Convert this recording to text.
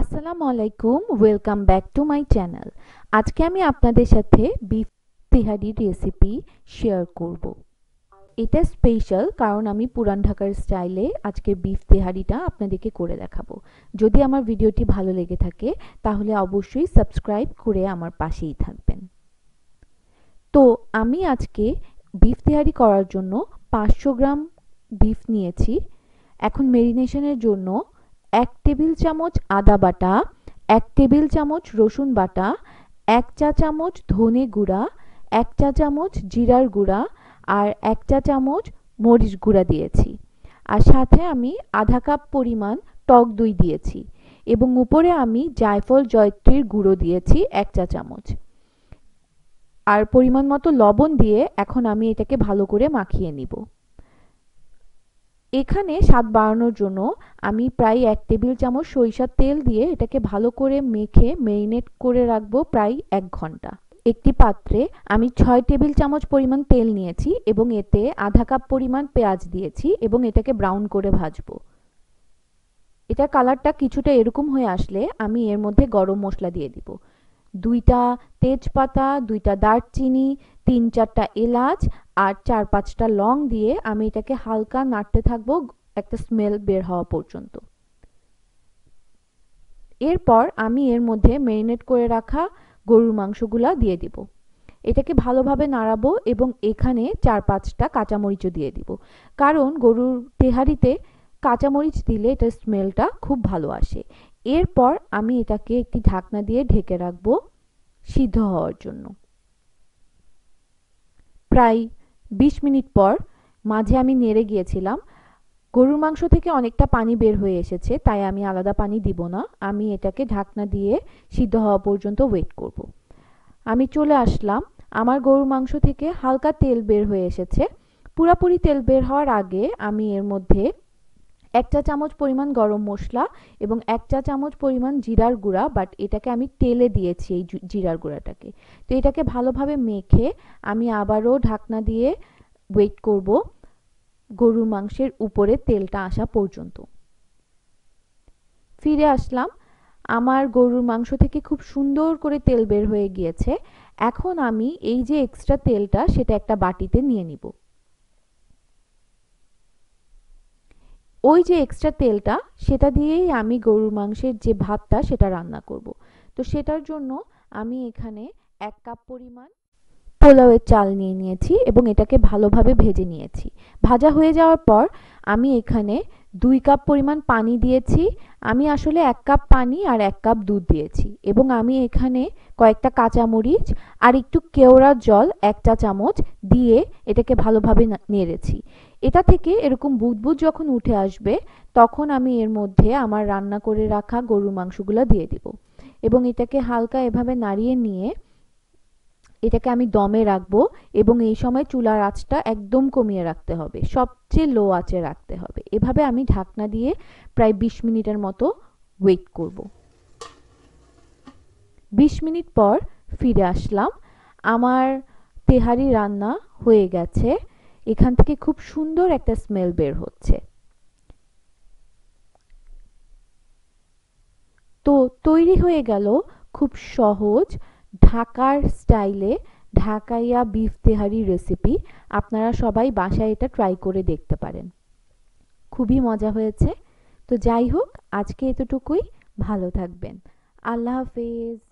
আসসালামু আলাইকুম welcome back to my channel আজকে আমি আপনাদের সাথে বিফ তেহারির রেসিপি শেয়ার করব। এটা স্পেশাল কারণ আমি পুরান ঢাকার স্টাইলে আজকে বিফ তেহারিটা আপনাদেরকে করে দেখাবো যদি আমার ভিডিওটি ভালো লেগে থাকে তাহলে অবশ্যই সাবস্ক্রাইব করে আমার পাশেই থাকবেন তো আমি আজকে বিফ তেহারি করার জন্য পাঁচশো গ্রাম বিফ নিয়েছি এখন মেরিনেশনের জন্য এক টেবিল চামচ আদা বাটা এক টেবিল চামচ রসুন বাটা এক চা চামচ ধনে গুঁড়া এক চা চামচ জিরার গুঁড়া আর এক চা চামচ মরিচ গুঁড়া দিয়েছি আর সাথে আমি আধা কাপ পরিমাণ টক দই দিয়েছি এবং উপরে আমি জায়ফল জয়ত্রীর গুঁড়ো দিয়েছি এক চা চামচ আর পরিমাণ মতো লবণ দিয়ে এখন আমি এটাকে ভালো করে মাখিয়ে নিব এখানে স্বাদ বাড়ানোর জন্য আমি প্রায় এক টেবিল চামচ সরিষার তেল দিয়ে এটাকে ভালো করে মেখে মেরিনেট করে রাখবো প্রায় এক ঘন্টা একটি পাত্রে আমি ছয় টেবিল চামচ পরিমাণ তেল নিয়েছি এবং এতে আধা কাপ পরিমাণ পেঁয়াজ দিয়েছি এবং এটাকে ব্রাউন করে ভাজবো এটা কালারটা কিছুটা এরকম হয়ে আসলে আমি এর মধ্যে গরম মশলা দিয়ে দিব দুইটা তেজপাতা দুইটা দারচিনি তিন চারটা এলাচ আর চার পাঁচটা লং দিয়ে আমি এটাকে হালকা নাড়তে থাকবো একটা স্মেল বের হওয়া পর্যন্ত এরপর আমি এর মধ্যে মেরিনেট করে রাখা গরুর মাংসগুলা দিয়ে দিব এটাকে ভালোভাবে নাড়াবো এবং এখানে চার পাঁচটা কাঁচামরিচও দিয়ে দিব কারণ গরুর তেহারিতে কাঁচামরিচ দিলে এটা স্মেলটা খুব ভালো আসে এরপর আমি এটাকে একটি ঢাকনা দিয়ে ঢেকে রাখবো সিদ্ধ হওয়ার জন্য প্রায় ২০ মিনিট পর মাঝে আমি নেড়ে গিয়েছিলাম গরুর মাংস থেকে অনেকটা পানি বের হয়ে এসেছে তাই আমি আলাদা পানি দিব না আমি এটাকে ঢাকনা দিয়ে সিদ্ধ হওয়া পর্যন্ত ওয়েট করব। আমি চলে আসলাম আমার গরুর মাংস থেকে হালকা তেল বের হয়ে এসেছে পুরাপুরি তেল বের হওয়ার আগে আমি এর মধ্যে এক চা চামচ পরিমাণ গরম মশলা এবং এক চা চামচ পরিমাণ জিরার গুঁড়া বাট এটাকে আমি তেলে দিয়েছি এই জিরার গুঁড়াটাকে তো এটাকে ভালোভাবে মেখে আমি আবারও ঢাকনা দিয়ে ওয়েট করব গরুর মাংসের উপরে তেলটা আসা পর্যন্ত ফিরে আসলাম আমার গরুর মাংস থেকে খুব সুন্দর করে তেল বের হয়ে গিয়েছে এখন আমি এই যে এক্সট্রা তেলটা সেটা একটা বাটিতে নিয়ে নিব ওই যে এক্সট্রা তেলটা সেটা দিয়েই আমি গরুর মাংসের যে ভাতটা সেটা রান্না করব। তো সেটার জন্য আমি এখানে এক কাপ পরিমাণ পোলাওয়ের চাল নিয়ে নিয়েছি এবং এটাকে ভালোভাবে ভেজে নিয়েছি ভাজা হয়ে যাওয়ার পর আমি এখানে দুই কাপ পরিমাণ পানি দিয়েছি আমি আসলে এক কাপ পানি আর এক কাপ দুধ দিয়েছি এবং আমি এখানে কয়েকটা কাঁচামরিচ আর একটু কেওড়ার জল একটা চামচ দিয়ে এটাকে ভালোভাবে নেড়েছি এটা থেকে এরকম বুদবুদ যখন উঠে আসবে তখন আমি এর মধ্যে আমার রান্না করে রাখা গরুর মাংসগুলো দিয়ে দিব এবং এটাকে হালকা এভাবে নাড়িয়ে নিয়ে এটাকে আমি দমে রাখবো এবং এই সময় চুলার আঁচটা একদম কমিয়ে রাখতে হবে সবচেয়ে লো আঁচে রাখতে হবে এভাবে আমি ঢাকনা দিয়ে প্রায় ২০ মিনিটের মতো ওয়েট করব ২০ মিনিট পর ফিরে আসলাম আমার তেহারি রান্না হয়ে গেছে এখান থেকে খুব সুন্দর একটা স্মেল বের হচ্ছে তো তৈরি হয়ে গেল খুব সহজ ঢাকার স্টাইলে ঢাকাইয়া বিফ তেহারি রেসিপি আপনারা সবাই বাসায় এটা ট্রাই করে দেখতে পারেন খুবই মজা হয়েছে তো যাই হোক আজকে এতটুকুই ভালো থাকবেন আল্লাহ হাফেজ